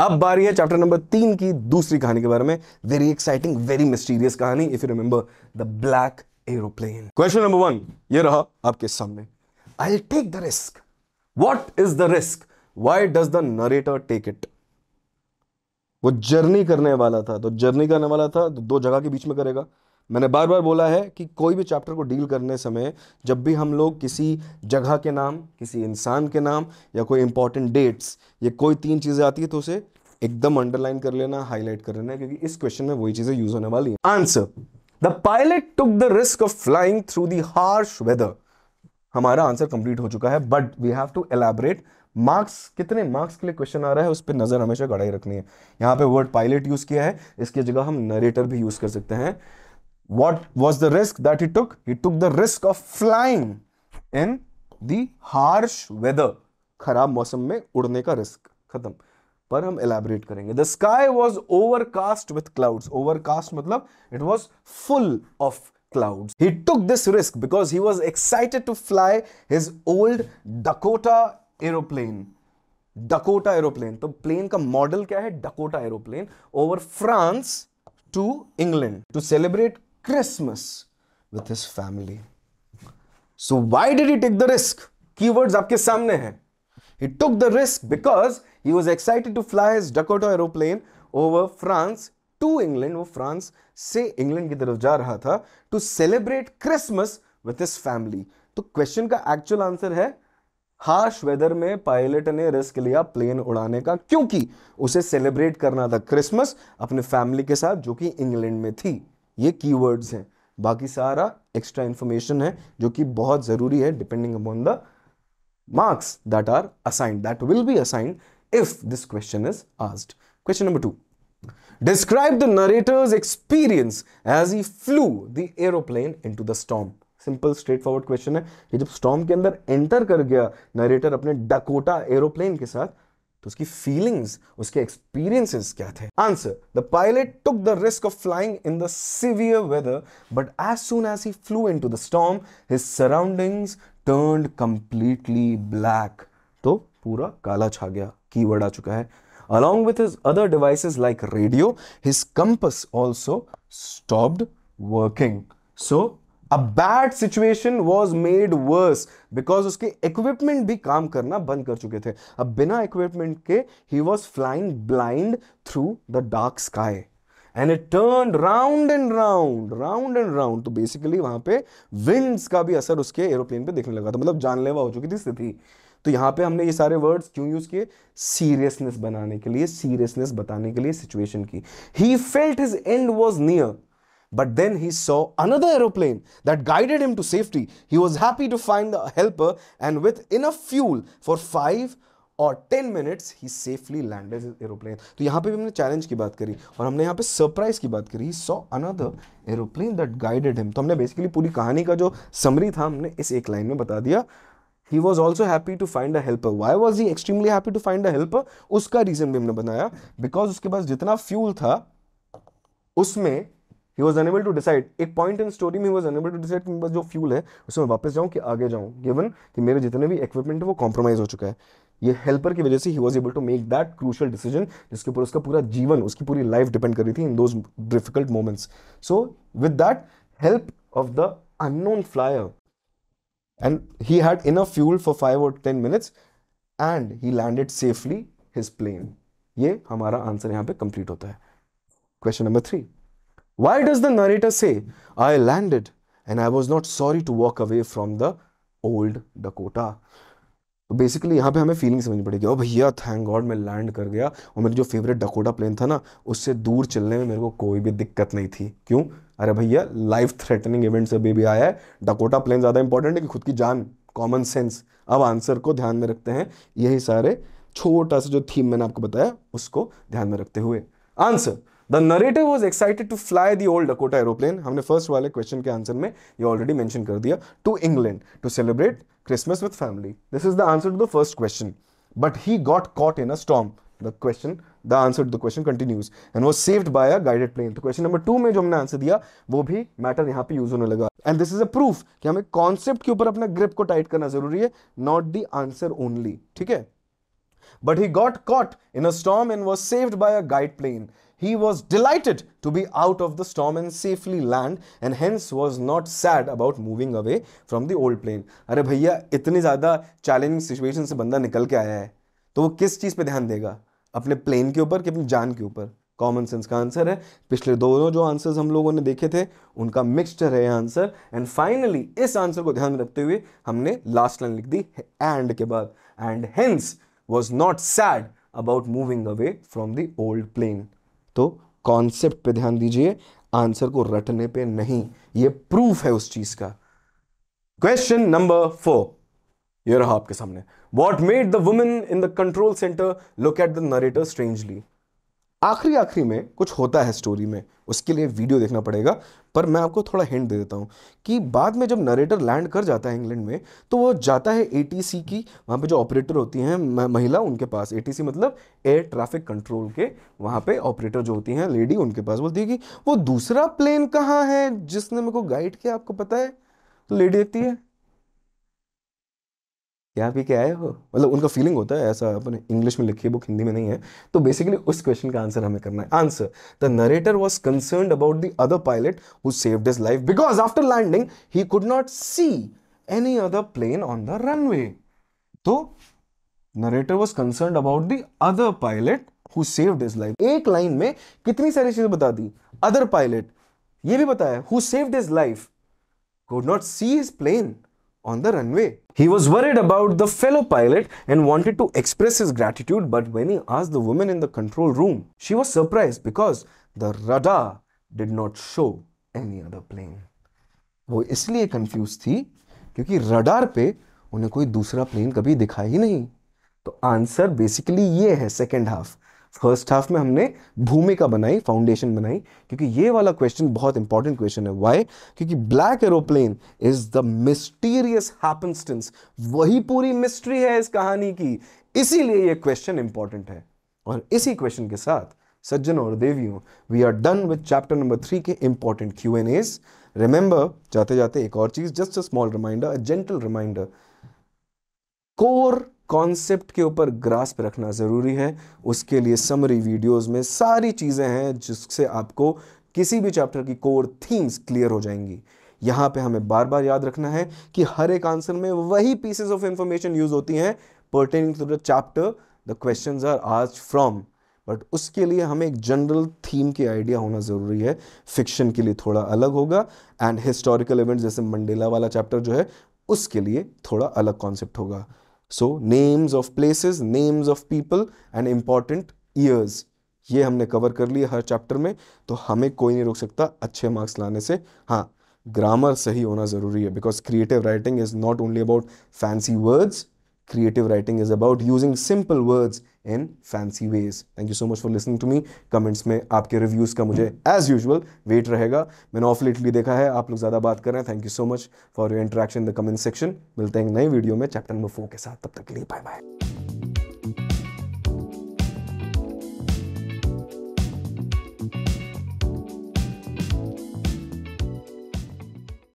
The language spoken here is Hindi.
अब बारी है चैप्टर नंबर तीन की दूसरी कहानी के बारे में वेरी एक्साइटिंग वेरी मिस्टीरियस कहानी if you remember the black aeroplane question number one ये रहा आपके सामने I take the risk what is the risk why does the narrator take it वो जर्नी करने वाला था तो जर्नी करने वाला था तो दो जगह के बीच में करेगा मैंने बार बार बोला है कि कोई भी चैप्टर को डील करने समय जब भी हम लोग किसी जगह के नाम किसी इंसान के नाम या कोई इंपॉर्टेंट डेट्स ये कोई तीन चीज़ें आती है तो उसे एकदम अंडरलाइन कर लेना हाईलाइट कर लेना क्योंकि इस क्वेश्चन में वही चीज़ें यूज होने वाली हैं answer the pilot took the risk of flying through the harsh weather हमारा आंसर कंप्लीट हो चुका है but we have to elaborate marks कितने मार्क्स के लिए क्वेश्चन आ रहा है उस पर नज़र हमेशा कड़ाई रखनी है यहाँ पे वर्ड पायलट यूज़ किया है इसकी जगह हम नरेटर भी यूज़ कर सकते हैं What was the risk that he took? He took the risk of flying in the harsh weather. kharab mausam mein udne ka risk khatam par hum elaborate karenge the sky was overcast with clouds overcast matlab it was full of clouds. He took this risk because he was excited to fly his old Dakota aeroplane. Dakota aeroplane. to plane ka model kya hai Dakota aeroplane over France to England. To celebrate Christmas with his family so why did he take the risk की वर्ड आपके सामने हैं he took the risk because he was excited to fly Dakota aeroplane over France to England वो फ्रांस से इंग्लैंड की तरफ जा रहा था to celebrate Christmas with his family तो क्वेश्चन का एक्चुअल आंसर है हार्श वेदर में पायलट ने रिस्क लिया प्लेन उड़ाने का क्योंकि उसे सेलिब्रेट करना था क्रिसमस अपने फैमिली के साथ जो कि इंग्लैंड में थी ये कीवर्ड्स हैं बाकी सारा एक्स्ट्रा इन्फॉर्मेशन है जो कि बहुत ज़रूरी है depending upon the marks that are assigned that will be assigned if this question is asked question number two describe the narrator's experience as he flew the aeroplane into the storm simple straightforward question है कि जब स्टॉम के अंदर एंटर कर गया नरेटर अपने डकोटा एरोप्लेन के साथ तो उसकी फीलिंग्स उसके एक्सपीरियंसेस क्या थे answer the pilot took the risk of flying in the severe weather but as soon as he flew into the storm his surroundings turn completely black तो पूरा काला छा गया की वर्ड आ चुका है along with his other devices like radio his compass also stopped working so a bad situation was made worse because उसके इक्विपमेंट भी काम करना बंद कर चुके थे अब बिना इक्विपमेंट के he was flying blind through the dark sky and it turn round and round round and round तो बेसिकली वहां पे विंड्स का भी असर उसके एरोप्लेन पे देखने लगा था मतलब जानलेवा हो चुकी थी स्थिति तो यहां पे हमने ये सारे वर्ड्स क्यों यूज किए सीरियसनेस बनाने के लिए सीरियसनेस बताने के लिए सिचुएशन की he felt his end was near But then he saw another aeroplane that guided him to safety. He was happy to find the helper, and with enough fuel for five और 10 minutes he safely landed aeroplane तो यहाँ पे भी हमने चैलेंज की बात करी और हमने यहाँ पे सरप्राइज की बात करी so another aeroplane that guided him तो हमने बेसिकली पूरी कहानी का जो समरी था हमने इस एक लाइन में बता दिया he was also happy to find a helper why was he extremely happy to find a helper उसका रीज़न भी हमने बनाया बिकॉज उसके पास जितना फ्यूल था उसमें he was unable to decide एक पॉइंट इन स्टोरी में he was unable to decide कि मेरे पास जो फ्यूल है उसमें वापस जाऊँ कि आगे जाऊँ गिवन कि मेरे जितने भी इक्विपमेंट है वो कॉम्प्रोमाइज़ हो चुका है ये हेल्पर की वजह से he was able to make that crucial decision जिसके ऊपर उसका पूरा जीवन उसकी पूरी लाइफ डिपेंड कर रही थी in those difficult moments so with that help of the unknown flyer and he had enough fuel for five और ten minutes and he landed safely his plane ये हमारा आंसर यहाँ पे कंप्लीट होता है question number three Why does the narrator say, I landed and I was not sorry to walk away from the old Dakota? तो बेसिकली यहाँ पे हमें फीलिंग समझनी पड़ेगी ओ भैया थैंक गॉड मैं लैंड कर गया और मेरी जो फेवरेट डकोटा प्लेन था ना उससे दूर चलने में मेरे को कोई भी दिक्कत नहीं थी क्यों अरे भैया लाइफ थ्रेटनिंग इवेंट से भी आया है डकोटा प्लेन ज़्यादा इंपॉर्टेंट है कि खुद की जान कॉमन सेंस अब आंसर को ध्यान में रखते हैं यही सारे छोटा सा जो थीम मैंने आपको बताया उसको ध्यान में रखते हुए answer the narrator was excited to fly the old Dakota aeroplane हमने फर्स्ट वाले क्वेश्चन के आंसर में ये ऑलरेडी मैंशन कर दिया to England to celebrate Christmas with family this is the answer to the first question but he got caught in a storm the question the answer to the question continues and was saved by a guided plane तो क्वेश्चन नंबर टू में जो हमने आंसर दिया वो भी मैटर यहाँ पे यूज होने लगा and this is a proof कि हमें कॉन्सेप्ट के ऊपर अपना ग्रिप को टाइट करना जरूरी है नॉट द आंसर ओनली ठीक है but he got caught in a storm and was saved by a guide plane he was delighted to be out of the storm and safely land and hence was not sad about moving away from the old plane. अरे भैया इतनी ज़्यादा चैलेंजिंग सिचुएशन से बंदा निकल के आया है तो वो किस चीज़ पे ध्यान देगा अपने प्लेन के ऊपर कि अपनी जान के ऊपर कॉमन सेंस का आंसर है पिछले दोनों जो आंसर्स हम लोगों ने देखे थे उनका मिक्सचर है आंसर एंड फाइनली इस आंसर को ध्यान में रखते हुए हमने लास्ट लाइन लिख दी एंड के बाद and hence was not sad about moving away from the old plane तो कॉन्सेप्ट पे ध्यान दीजिए आंसर को रटने पे नहीं ये प्रूफ है उस चीज का क्वेश्चन नंबर फोर ये रहा आपके सामने what made the women in the control centre look at the narrator strangely आखिरी आखिरी में कुछ होता है स्टोरी में उसके लिए वीडियो देखना पड़ेगा पर मैं आपको थोड़ा हिंट दे देता हूँ कि बाद में जब नरेटर लैंड कर जाता है इंग्लैंड में तो वो जाता है ए की वहाँ पे जो ऑपरेटर होती हैं महिला उनके पास ए मतलब एयर ट्रैफिक कंट्रोल के वहाँ पे ऑपरेटर जो होती हैं लेडी उनके पास बोलती है कि वो दूसरा प्लेन कहाँ है जिसने मेरे को गाइड किया आपको पता है तो लेडी देखती है यहाँ पे क्या है मतलब उनका फीलिंग होता है ऐसा अपने इंग्लिश में लिखी है बुक हिंदी में नहीं है तो बेसिकली उस क्वेश्चन का आंसर हमें करना है answer the narrator was concern about the other pilot who saved his life because after landing he could not see any other plane on the runway तो narrator was concern about the other pilot who saved his life एक लाइन में कितनी सारी चीजें बता दी अदर पायलट ये भी बताया who saved his life could not see his plane on the runway. He was worried about the fellow pilot and wanted to express his gratitude but when he asked the woman in the control room, she was surprised because the radar did not show any other plane. वो इसलिए confused थी क्योंकि radar पे उन्हें कोई दूसरा plane कभी दिखा ही नहीं तो answer basically ये है second half. फर्स्ट हाफ में हमने भूमिका बनाई फाउंडेशन बनाई क्योंकि ये वाला क्वेश्चन बहुत इंपॉर्टेंट क्वेश्चन है व्हाई क्योंकि black aeroplane is the mysterious happenstance वही पूरी मिस्ट्री है इस कहानी की इसीलिए ये क्वेश्चन इंपॉर्टेंट है और इसी क्वेश्चन के साथ सज्जन और देवियों we are done with chapter number three के important Q and As remember जाते जाते एक और चीज just a small reminder a gentle reminder core concept के ऊपर ग्रास्प रखना ज़रूरी है उसके लिए समरी वीडियोस में सारी चीज़ें हैं जिससे आपको किसी भी चैप्टर की कोर थीम्स क्लियर हो जाएंगी यहाँ पे हमें बार बार याद रखना है कि हर एक आंसर में वही पीसेज ऑफ इंफॉर्मेशन यूज होती हैं pertaining to the chapter the question are आज फ्रॉम बट उसके लिए हमें एक जनरल थीम के आइडिया होना ज़रूरी है फिक्शन के लिए थोड़ा अलग होगा एंड हिस्टोरिकल इवेंट जैसे मंडेला वाला चैप्टर जो है उसके लिए थोड़ा अलग कॉन्सेप्ट होगा so names of places names of people and important years ये हमने कवर कर लिया हर चैप्टर में तो हमें कोई नहीं रोक सकता अच्छे मार्क्स लाने से हाँ ग्रामर सही होना ज़रूरी है because creative writing is not only about fancy words creative writing is about using simple words in fancy ways thank you so much for listening to me comments में आपके reviews का मुझे as usual wait रहेगा मैंने off lately देखा है आप लोग ज़्यादा बात कर रहे हैं Thank you so much for your interaction in the comment section. मिलते हैं नई video में chapter number फोर के साथ तब तक के लिए bye bye.